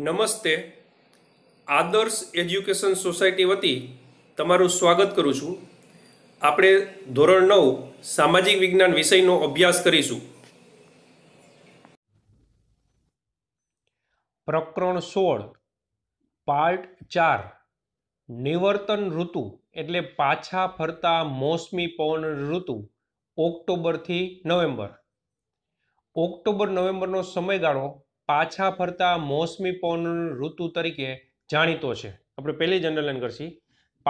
નમસ્તે આદર્શ education society વતી તમારું સ્વાગત કરું છું આપણે ધોરણ નવ સામાજિક વિજ્ઞાન વિષયનો અભ્યાસ કરીશું પ્રકરણ સોળ પાર્ટ ચાર નિવર્તન ઋતુ એટલે પાછા ફરતા મોસમી પવન ઋતુ ઓક્ટોબરથી નવેમ્બર ઓક્ટોબર નવેમ્બરનો સમયગાળો પાછા ફરતા મોસમી પવનોની ઋતુ તરીકે જાણીતો છે આપણે પહેલી જ અંડરલાઈન કરશી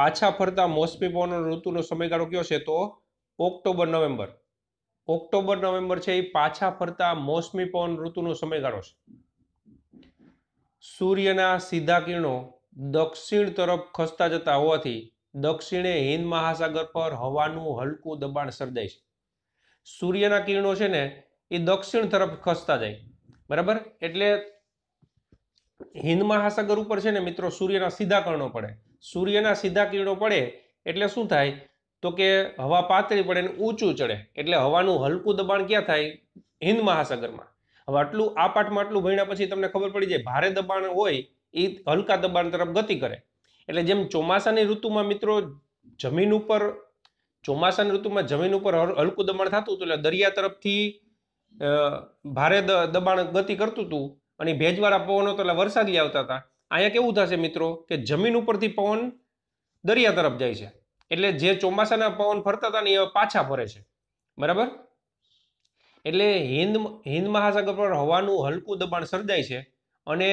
પાછા ફરતા મોસમી પવનોની ઋતુનો સમયગાળો કયો છે તો ઓક્ટોબર નવેમ્બર ઓક્ટોબર નવેમ્બર છે એ પાછા ફરતા મોસમી પવન ઋતુનો સમયગાળો છે સૂર્યના સીધા કિરણો દક્ષિણ તરફ ખસતા જતા હોવાથી દક્ષિણે હિન્દ મહાસાગર પર હવાનું હલકું દબાણ સર્જાય છે સૂર્યના કિરણો છે ને એ દક્ષિણ તરફ ખસતા જાય બરાબર એટલે હિન્દ મહાસાગર ઉપર છે ને મિત્રો સૂર્યના સીધા કિરણો પડે સૂર્યના સીધા કિરણો પડે એટલે શું થાય તો કે હવા પાતળી પડે અને ઊંચું ચડે એટલે હવાનું હલકું દબાણ ક્યાં થાય હિન્દ મહાસાગરમાં હવે આટલું આ પાઠમાં આટલું ભણ્યા પછી તમને ખબર પડી જાય ભારે દબાણ હોય એ હલકા દબાણ તરફ ગતિ કરે એટલે જેમ ચોમાસાની ઋતુમાં મિત્રો જમીન ઉપર ચોમાસાની ઋતુમાં જમીન ઉપર હલકું દબાણ થતું હતું એટલે દરિયા તરફથી ભારે દબાણ ગતિ કરતું હતું અને ભેજવાળા પવનો તો એટલે વરસાદી આવતા હતા અહીંયા કેવું થશે મિત્રો કે જમીન ઉપરથી પવન દરિયા તરફ જાય છે એટલે જે ચોમાસાના પવન ફરતા હતા ને એ પાછા ફરે છે બરાબર એટલે હિન્દ હિન્દ મહાસાગર પર હવાનું હલકું દબાણ સર્જાય છે અને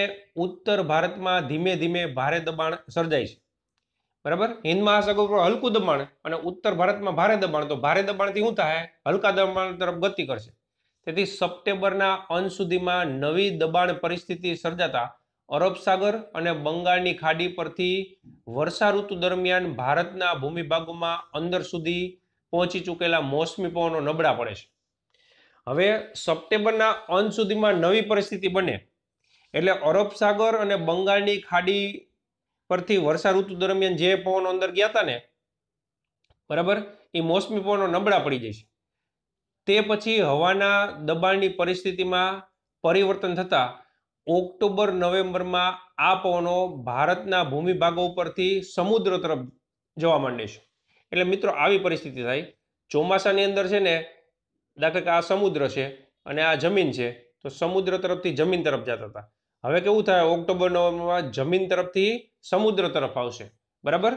ઉત્તર ભારતમાં ધીમે ધીમે ભારે દબાણ સર્જાય છે બરાબર હિન્દ મહાસાગર પર હલકું દબાણ અને ઉત્તર ભારતમાં ભારે દબાણ તો ભારે દબાણથી શું થાય હલકા દબાણ તરફ ગતિ કરશે તેથી સપ્ટેમ્બરના અંત સુધીમાં નવી દબાણ પરિસ્થિતિ સર્જાતા અરબ સાગર અને બંગાળની ખાડી પરથી વર્ષા ઋતુ દરમિયાન ભારતના ભૂમિભાગોમાં અંદર સુધી પહોંચી ચૂકેલા મોસમી પવનો નબળા પડે છે હવે સપ્ટેમ્બરના અંત સુધીમાં નવી પરિસ્થિતિ બને એટલે અરબ સાગર અને બંગાળની ખાડી પરથી વર્ષા ઋતુ દરમિયાન જે પવનો અંદર ગયા હતા ને બરાબર એ મોસમી પવનો નબળા પડી જશે તે પછી હવાના દબાણની પરિસ્થિતિમાં પરિવર્તન થતાં ઓક્ટોબર નવેમ્બરમાં આ પવનો ભારતના ભૂમિ ભાગો ઉપરથી સમુદ્ર તરફ જવા માંડે છે એટલે મિત્રો આવી પરિસ્થિતિ થાય ચોમાસાની અંદર છે ને દાખલા કે આ સમુદ્ર છે અને આ જમીન છે તો સમુદ્ર તરફથી જમીન તરફ જતા હતા હવે કેવું થાય ઓક્ટોબર નવેમ્બરમાં જમીન તરફથી સમુદ્ર તરફ આવશે બરાબર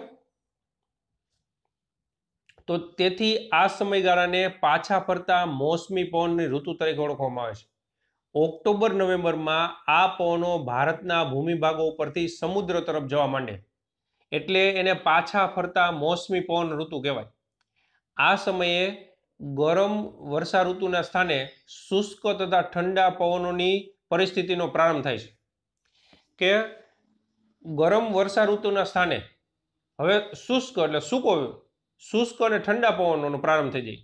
તો તેથી આ સમયગાળાને પાછા ફરતા મોસમી પવનની ઋતુ તરીકે ઓળખવામાં આવે છે ઓક્ટોબર નવેમ્બરમાં આ પવનો ભારતના ભૂમિભાગો ઉપરથી સમુદ્ર તરફ જવા માંડે એટલે એને પાછા ફરતા મોસમી પવન ઋતુ કહેવાય આ સમયે ગરમ વર્ષા ઋતુના સ્થાને શુષ્ક તથા ઠંડા પવનોની પરિસ્થિતિનો પ્રારંભ થાય છે કે ગરમ વર્ષા ઋતુના સ્થાને હવે શુષ્ક એટલે સૂકો શુષ્ક અને ઠંડા પવનોનો પ્રારંભ થઈ જાય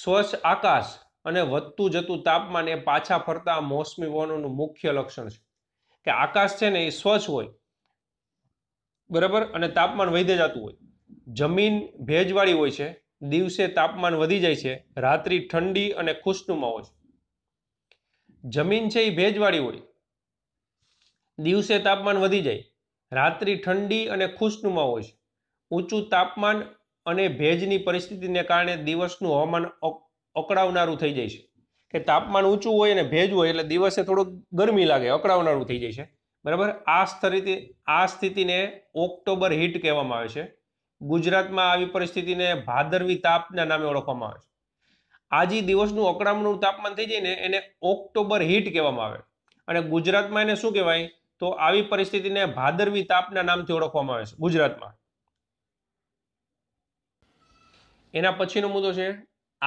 સ્વચ્છ આકાશ અને વધતું જતું તાપમાન એ પાછા ફરતા મોસમી પવનોનું મુખ્ય લક્ષણ છે કે આકાશ છે ને એ સ્વચ્છ હોય બરાબર અને તાપમાન વધે જતું હોય જમીન ભેજવાળી હોય છે દિવસે તાપમાન વધી જાય છે રાત્રિ ઠંડી અને ખુશનુમા હોય છે જમીન છે એ ભેજવાળી હોય દિવસે તાપમાન વધી જાય રાત્રિ ઠંડી અને ખુશનુમા હોય છે ઊંચું તાપમાન અને ભેજની પરિસ્થિતિને કારણે દિવસનું હવામાન અકળાવનારું થઈ જાય છે કે તાપમાન ઊંચું હોય અને ભેજ હોય એટલે દિવસે થોડુંક ગરમી લાગે અકળાવનારું થઈ જાય છે બરાબર આ સ્થિતિ આ સ્થિતિને ઓક્ટોબર હીટ કહેવામાં આવે છે ગુજરાતમાં આવી પરિસ્થિતિને ભાદરવી તાપના નામે ઓળખવામાં આવે છે આજે દિવસનું અકળામણું તાપમાન થઈ જાય ને એને ઓક્ટોબર હીટ કહેવામાં આવે અને ગુજરાતમાં એને શું કહેવાય તો આવી પરિસ્થિતિને ભાદરવી તાપના નામથી ઓળખવામાં આવે છે ગુજરાતમાં એના પછીનો મુદ્દો છે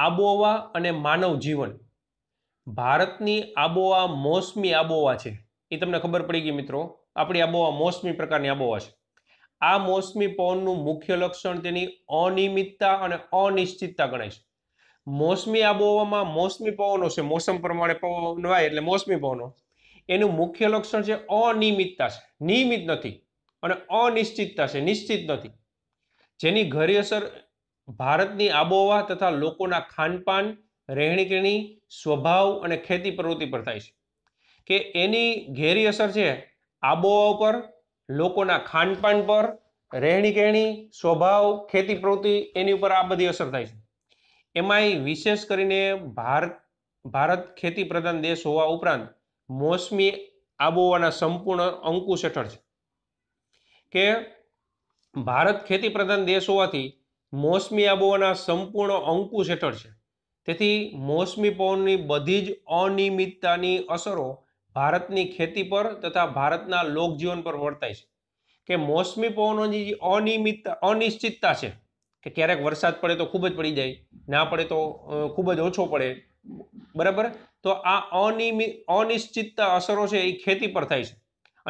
આબોહવા અને માનવ જીવન ભારતની આબોહવા મોસમી આબોહવા છે એ તમને ખબર પડી ગઈ મિત્રો આપણી આબોહવા મોસમી પ્રકારની આબોહવા છે આ મોસમી પવનનું મુખ્ય લક્ષણ તેની અનિયમિતતા અને અનિશ્ચિતતા ગણાય છે મોસમી આબોહવામાં મોસમી પવનો છે મોસમ પ્રમાણે પવન વાય એટલે મોસમી પવનો એનું મુખ્ય લક્ષણ છે અનિયમિતતા છે નિયમિત નથી અને અનિશ્ચિતતા છે નિશ્ચિત નથી જેની ઘરે અસર ભારતની આબોહવા તથા લોકોના ખાનપાન રહેણીકરણી સ્વભાવ અને ખેતી પ્રવૃત્તિ પર થાય છે કે એની ઘેરી અસર છે આબોહવા ઉપર લોકોના ખાનપાન પર રહેણીકરણી સ્વભાવ ખેતી પ્રવૃત્તિ એની ઉપર આ બધી અસર થાય છે એમાંય વિશેષ કરીને ભારત ભારત ખેતી પ્રધાન દેશ હોવા ઉપરાંત મોસમી આબોહવાના સંપૂર્ણ અંકુશ હેઠળ છે કે ભારત ખેતી પ્રધાન દેશ હોવાથી મોસમી આબોહવાના સંપૂર્ણ અંકુશ હેઠળ છે તેથી મોસમી પવનની બધી જ અનિયમિતતાની અસરો ભારતની ખેતી પર તથા ભારતના લોકજીવન પર વર્તાય છે કે મોસમી પવનોની જે અનિયમિતતા અનિશ્ચિતતા છે કે ક્યારેક વરસાદ પડે તો ખૂબ જ પડી જાય ના પડે તો ખૂબ જ ઓછો પડે બરાબર તો આ અનિયમિત અનિશ્ચિતતા અસરો છે એ ખેતી પર થાય છે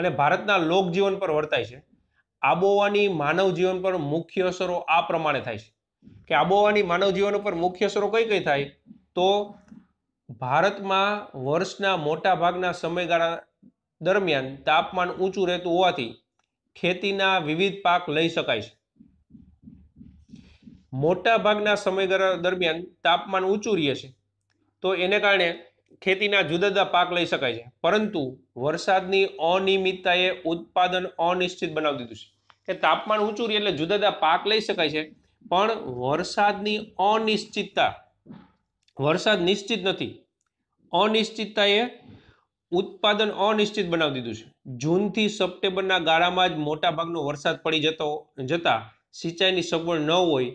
અને ભારતના લોકજીવન પર વર્તાય છે આબોવાની માનવ જીવન પર મુખ્ય અસરો આ પ્રમાણે થાય છે કે આબોહવાની માનવ જીવન ઉપર મુખ્ય અસરો કઈ કઈ થાય તો ભારતમાં વર્ષના મોટા ભાગના સમયગાળા દરમિયાન તાપમાન ઊંચું રહેતું હોવાથી ખેતીના વિવિધ પાક લઈ શકાય છે મોટા ભાગના સમયગાળા દરમિયાન તાપમાન ઊંચું રહે છે તો એને કારણે ખેતીના જુદા જુદા પાક લઈ શકાય છે પરંતુ વરસાદની અનિયમિતતાએ ઉત્પાદન અનિશ્ચિત બનાવી દીધું છે કે તાપમાન ઊંચું રહે એટલે જુદા જુદા પાક લઈ શકાય છે પણ વરસાદની અનિશ્ચિતતા વરસાદ નિશ્ચિત નથી અનિશ્ચિતતાએ ઉત્પાદન અનિશ્ચિત બનાવી દીધું છે જૂનથી સપ્ટેમ્બરના ગાળામાં જ મોટાભાગનો વરસાદ પડી જતો જતાં સિંચાઈની સગવડ ન હોય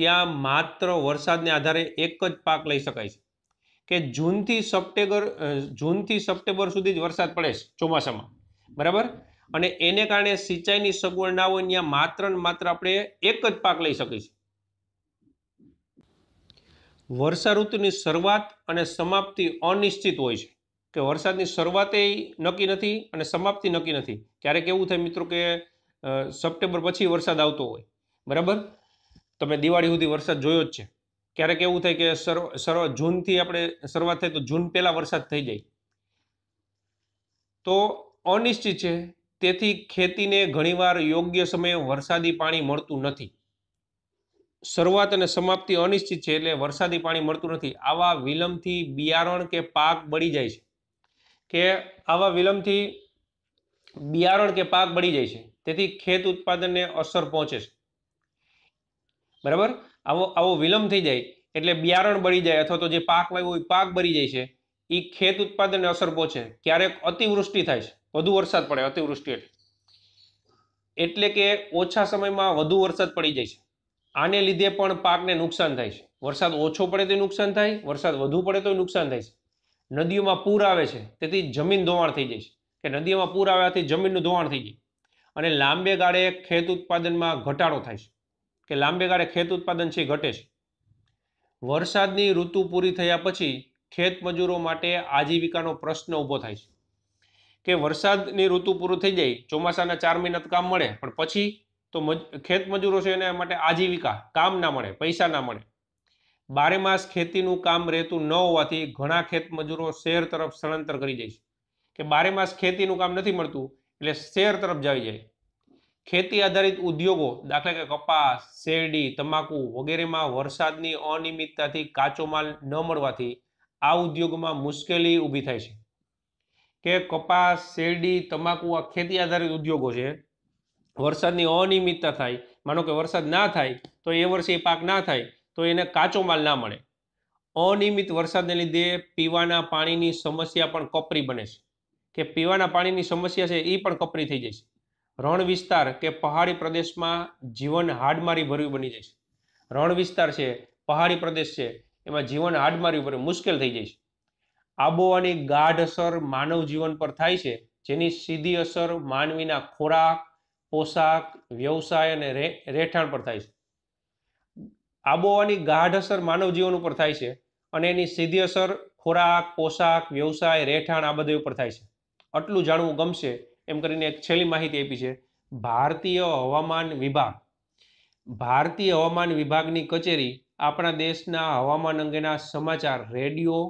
ત્યાં માત્ર વરસાદને આધારે એક જ પાક લઈ શકાય છે કે જૂનથી સપ્ટેમ્બર જૂનથી સપ્ટેમ્બર સુધી જ વરસાદ પડે છે ચોમાસામાં બરાબર અને એને કારણે સિંચાઈની સગવડ ના હોય ત્યાં માત્ર ને માત્ર આપણે એક જ પાક લઈ શકીશું વર્ષા ઋતુની શરૂઆત અને સમાપ્તિ અનિશ્ચિત હોય છે કે વરસાદની શરૂઆતે નક્કી નથી અને સમાપ્તિ નક્કી નથી ક્યારેક એવું થાય મિત્રો કે સપ્ટેમ્બર પછી વરસાદ આવતો હોય બરાબર તમે દિવાળી સુધી વરસાદ જોયો જ છે ક્યારેક એવું થાય કે સર જૂનથી આપણે શરૂઆત થાય તો જૂન પહેલાં વરસાદ થઈ જાય તો અનિશ્ચિત છે તેથી ખેતીને ઘણીવાર યોગ્ય સમયે વરસાદી પાણી મળતું નથી શરૂઆત અને સમાપ્તિ અનિશ્ચિત છે એટલે વરસાદી પાણી મળતું નથી આવા વિલંબથી બિયારણ કે પાક બળી જાય છે કે આવા વિલંબથી બિયારણ કે પાક બળી જાય છે તેથી ખેત ઉત્પાદનને અસર પહોંચે છે બરાબર આવો આવો વિલંબ થઈ જાય એટલે બિયારણ બળી જાય અથવા તો જે પાક વાવ્યો હોય પાક બળી જાય છે એ ખેત ઉત્પાદનને અસર પહોંચે ક્યારેક અતિવૃષ્ટિ થાય છે વધુ વરસાદ પડે અતિવૃષ્ટિ એટલે કે ઓછા સમયમાં વધુ વરસાદ પડી જાય છે આને લીધે પણ પાકને નુકસાન થાય છે વરસાદ ઓછો પડે તો નુકસાન થાય વરસાદ વધુ પડે તો નુકસાન થાય છે નદીઓમાં પૂર આવે છે તેથી જમીન ધોવાણ થઈ જાય છે કે નદીઓમાં પૂર આવ્યાથી જમીનનું ધોવાણ થઈ જાય અને લાંબે ગાળે ખેત ઉત્પાદનમાં ઘટાડો થાય છે કે લાંબે ગાળે ખેત ઉત્પાદન છે ઘટે છે વરસાદની ઋતુ પૂરી થયા પછી ખેત મજૂરો માટે આજીવિકાનો પ્રશ્ન ઊભો થાય છે કે વરસાદની ઋતુ પૂરું થઈ જાય ચોમાસાના ચાર મહિના કામ મળે પણ પછી તો ખેત મજૂરો છે એના માટે આજીવિકા કામ ના મળે પૈસા ના મળે બારે માસ ખેતીનું કામ રહેતું ન હોવાથી ઘણા ખેત મજૂરો શહેર તરફ સ્થળાંતર કરી જાય છે કે બારે માસ ખેતીનું કામ નથી મળતું એટલે શહેર તરફ જાવી જાય ખેતી આધારિત ઉદ્યોગો દાખલા કે કપાસ શેરડી તમાકુ વગેરેમાં વરસાદની અનિયમિતતાથી કાચો માલ ન મળવાથી આ ઉદ્યોગમાં મુશ્કેલી ઊભી થાય છે કે કપાસ શેરડી તમાકુ આ ખેતી આધારિત ઉદ્યોગો છે વરસાદની અનિયમિતતા થાય માનો કે વરસાદ ના થાય તો એ વર્ષે એ પાક ના થાય તો એને કાચો માલ ના મળે અનિયમિત વરસાદને લીધે પીવાના પાણીની સમસ્યા પણ કપરી બને છે કે પીવાના પાણીની સમસ્યા છે એ પણ કપરી થઈ જાય છે રણ વિસ્તાર કે પહાડી પ્રદેશમાં જીવન હાડમારી ભર્યું બની જાય છે રણ વિસ્તાર છે પહાડી પ્રદેશ છે એમાં જીવન હાડમારી ભર્યું મુશ્કેલ થઈ જાય છે આબોવાની ગાઢ અસર માનવ જીવન પર થાય છે જેની સીધી અસર માનવીના ખોરાક પોશાક વ્યવસાય અને રહેઠાણ પર થાય છે આબોવાની ગાઢ અસર માનવ જીવન ઉપર થાય છે અને એની સીધી અસર ખોરાક પોશાક વ્યવસાય રહેઠાણ આ બધું ઉપર થાય છે આટલું જાણવું ગમશે એમ કરીને એક છેલ્લી માહિતી આપી છે ભારતીય હવામાન વિભાગ ભારતીય હવામાન વિભાગની કચેરી આપણા દેશના હવામાન અંગેના સમાચાર રેડિયો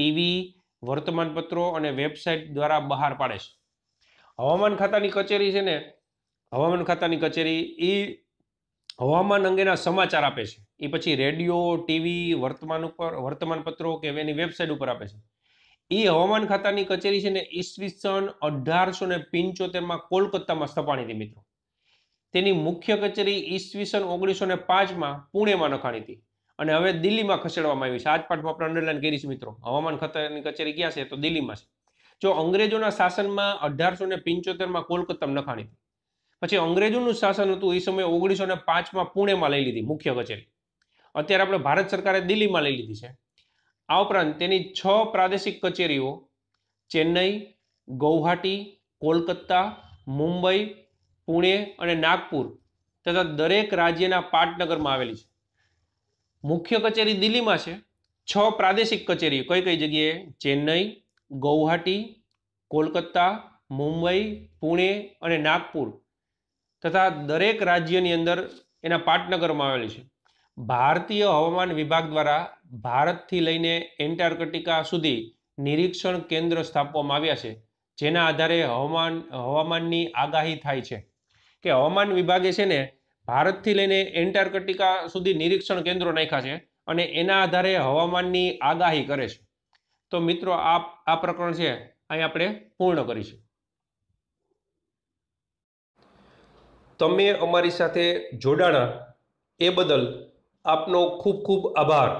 ટીવી વર્તમાનપત્રો અને વેબસાઇટ દ્વારા બહાર પાડે છે હવામાન ખાતાની કચેરી છે ને હવામાન ખાતાની કચેરી એ હવામાન અંગેના સમાચાર આપે છે એ પછી રેડિયો ટીવી વર્તમાન ઉપર વર્તમાનપત્રો કે એની વેબસાઇટ ઉપર આપે છે એ હવામાન ખાતાની કચેરી છે ને ઈસવીસન અઢારસો ને પિંચોતેરમાં કોલકાતામાં સ્થપાણી હતી મિત્રો તેની મુખ્ય કચેરી ઈસવીસન ઓગણીસો ને પાંચમાં પુણેમાં નખાણી હતી અને હવે દિલ્હીમાં ખસેડવામાં આવી છે આજ પાઠમાં આપણે અંડરલાઈન કરી છે મિત્રો હવામાન ખાતાની કચેરી ક્યાં છે તો દિલ્હીમાં છે જો અંગ્રેજોના શાસનમાં અઢારસો ને પિંચોતેરમાં કોલકત્તા નખાણી પછી અંગ્રેજોનું શાસન હતું એ સમયે ઓગણીસો ને પાંચમાં પુણેમાં લઈ લીધી મુખ્ય કચેરી અત્યારે આપણે ભારત સરકારે દિલ્હીમાં લઈ લીધી છે આ ઉપરાંત તેની છ પ્રાદેશિક કચેરીઓ ચેન્નઈ ગૌહાટી કોલકત્તા મુંબઈ પુણે અને નાગપુર તથા દરેક રાજ્યના પાટનગરમાં આવેલી છે મુખ્ય કચેરી દિલ્હીમાં છે છ પ્રાદેશિક કચેરીઓ કઈ કઈ જગ્યાએ ચેન્નઈ ગૌહાટી કોલકત્તા મુંબઈ પુણે અને નાગપુર તથા દરેક રાજ્યની અંદર એના પાટનગરમાં આવેલી છે ભારતીય હવામાન વિભાગ દ્વારા ભારતથી લઈને એન્ટાર્કટિકા સુધી નિરીક્ષણ કેન્દ્ર સ્થાપવામાં આવ્યા છે જેના આધારે હવામાન હવામાનની આગાહી થાય છે કે હવામાન વિભાગે છે ને ભારતથી લઈને એન્ટાર્કટિકા સુધી નિરીક્ષણ કેન્દ્રો નાખ્યા છે અને એના આધારે હવામાનની આગાહી કરે છે તો મિત્રો આ આ પ્રકરણ છે અહીં આપણે પૂર્ણ કરીશું તમે અમારી સાથે જોડાણા એ બદલ આપનો ખૂબ ખૂબ આભાર